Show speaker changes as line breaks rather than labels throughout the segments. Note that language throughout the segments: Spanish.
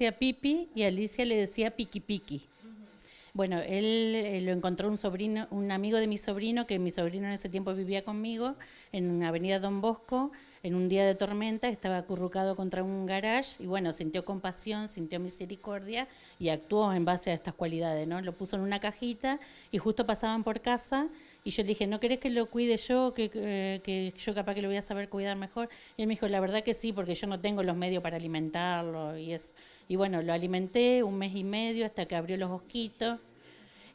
decía Pipi y Alicia le decía piki piki Bueno, él eh, lo encontró un sobrino, un amigo de mi sobrino, que mi sobrino en ese tiempo vivía conmigo, en avenida Don Bosco, en un día de tormenta, estaba acurrucado contra un garage y bueno, sintió compasión, sintió misericordia y actuó en base a estas cualidades, ¿no? Lo puso en una cajita y justo pasaban por casa y yo le dije, ¿no querés que lo cuide yo? Que, yo capaz que lo voy a saber cuidar mejor. Y él me dijo, la verdad que sí, porque yo no tengo los medios para alimentarlo y es Y bueno, lo alimenté un mes y medio hasta que abrió los mosquitos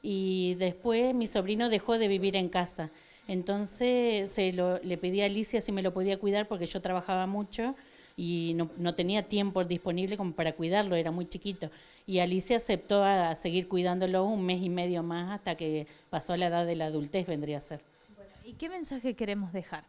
y después mi sobrino dejó de vivir en casa. Entonces se lo, le pedí a Alicia si me lo podía cuidar porque yo trabajaba mucho y no, tenía tiempo disponible como para cuidarlo, era muy chiquito. Y Alicia aceptó a, seguir cuidándolo un mes y medio más hasta que pasó a la edad de la adultez, vendría a ser. ¿Y qué mensaje queremos dejar?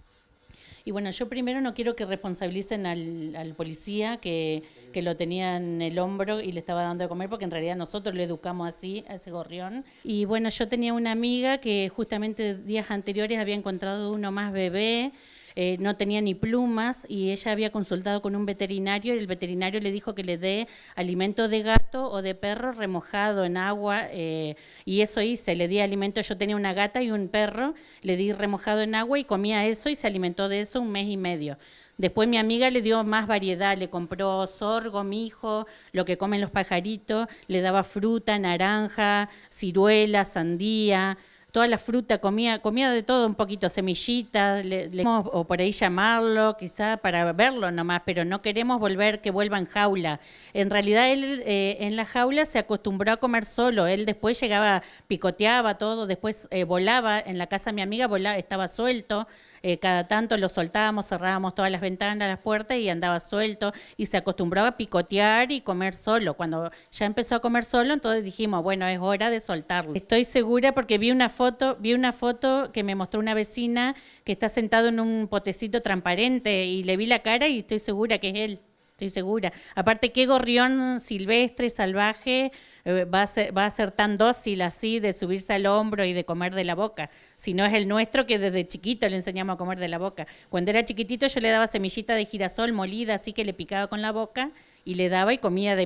Y bueno, yo primero no quiero que responsabilicen al, policía que, que, lo tenía en el hombro y le estaba dando de comer, porque en realidad nosotros le educamos así, a ese gorrión. Y bueno, yo tenía una amiga que justamente días anteriores había encontrado uno más bebé eh, no tenía ni plumas y ella había consultado con un veterinario y el veterinario le dijo que le dé alimento de gato o de perro remojado en agua eh, y eso hice, le di alimento, yo tenía una gata y un perro, le di remojado en agua y comía eso y se alimentó de eso un mes y medio. Después mi amiga le dio más variedad, le compró sorgo, mijo, lo que comen los pajaritos, le daba fruta, naranja, ciruela, sandía, toda la fruta, comía, comía de todo, un poquito semillitas, le, o por ahí llamarlo, quizá para verlo nomás, pero no queremos volver que vuelva en jaula. En realidad él eh, en la jaula se acostumbró a comer solo, él después llegaba, picoteaba todo, después eh, volaba, en la casa de mi amiga volaba, estaba suelto, eh, cada tanto lo soltábamos, cerrábamos todas las ventanas, las puertas y andaba suelto y se acostumbraba a picotear y comer solo. Cuando ya empezó a comer solo, entonces dijimos, bueno, es hora de soltarlo. Estoy segura porque vi una foto vi una foto que me mostró una vecina que está sentado en un potecito transparente y le vi la cara y estoy segura que es él. Estoy segura. Aparte, qué gorrión silvestre, salvaje, eh, va, a ser, tan dócil así de subirse al hombro y de comer de la boca. Si no es el nuestro que desde chiquito le enseñamos a comer de la boca. Cuando era chiquitito yo le daba semillita de girasol molida, así que le picaba con la boca y le daba y comía de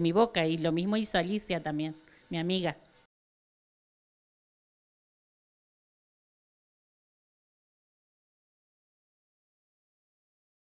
mi boca. Y lo mismo hizo Alicia también, mi amiga.